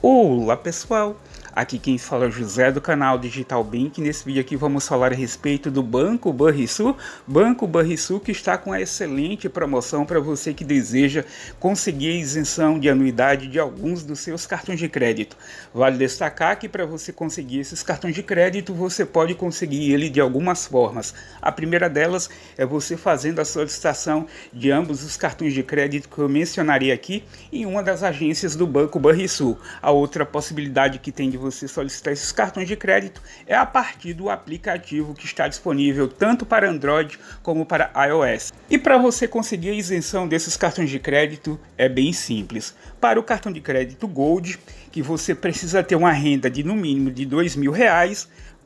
Olá pessoal, aqui quem fala é o José do canal Digital Bank. Nesse vídeo aqui vamos falar a respeito do Banco Banrisul, Banco Banrisul que está com uma excelente promoção para você que deseja conseguir isenção de anuidade de alguns dos seus cartões de crédito. Vale destacar que para você conseguir esses cartões de crédito, você pode conseguir ele de algumas formas. A primeira delas é você fazendo a solicitação de ambos os cartões de crédito que eu mencionarei aqui em uma das agências do Banco Banrisul. A outra possibilidade que tem de você solicitar esses cartões de crédito é a partir do aplicativo que está disponível tanto para Android como para iOS. E para você conseguir a isenção desses cartões de crédito é bem simples. Para o cartão de crédito Gold, que você precisa ter uma renda de no mínimo de R$ 2.000,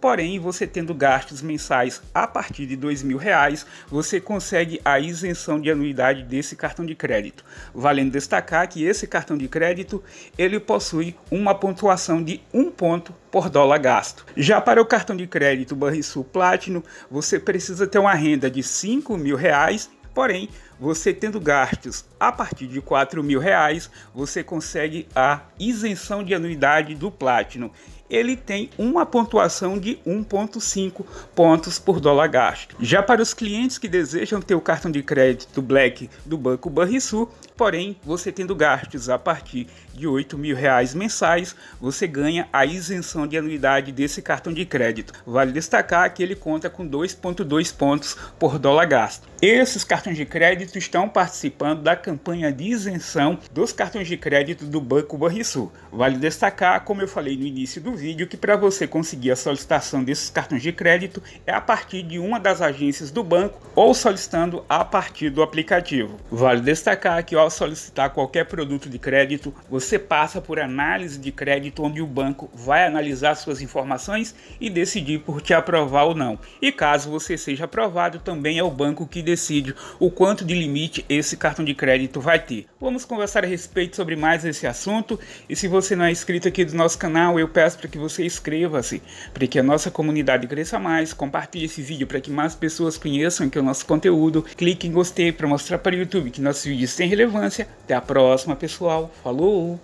Porém, você tendo gastos mensais a partir de R$ 2.000, você consegue a isenção de anuidade desse cartão de crédito. Valendo destacar que esse cartão de crédito, ele possui uma pontuação de 1 ponto por dólar gasto. Já para o cartão de crédito Banrisul Platinum, você precisa ter uma renda de R$ 5.000, porém, você tendo gastos a partir de 4 mil reais, você consegue a isenção de anuidade do Platinum. Ele tem uma pontuação de 1.5 pontos por dólar gasto. Já para os clientes que desejam ter o cartão de crédito Black do Banco Banrisul, porém, você tendo gastos a partir de 8 mil reais mensais, você ganha a isenção de anuidade desse cartão de crédito. Vale destacar que ele conta com 2.2 pontos por dólar gasto. Esses cartões de crédito crédito estão participando da campanha de isenção dos cartões de crédito do Banco Banrisul. Vale destacar, como eu falei no início do vídeo, que para você conseguir a solicitação desses cartões de crédito é a partir de uma das agências do banco ou solicitando a partir do aplicativo. Vale destacar que ao solicitar qualquer produto de crédito, você passa por análise de crédito onde o banco vai analisar suas informações e decidir por te aprovar ou não. E caso você seja aprovado, também é o banco que decide o quanto de de limite esse cartão de crédito vai ter. Vamos conversar a respeito sobre mais esse assunto e se você não é inscrito aqui do nosso canal, eu peço para que você inscreva-se, para que a nossa comunidade cresça mais, compartilhe esse vídeo para que mais pessoas conheçam que é o nosso conteúdo, clique em gostei para mostrar para o YouTube que nossos vídeos têm relevância. Até a próxima, pessoal. Falou!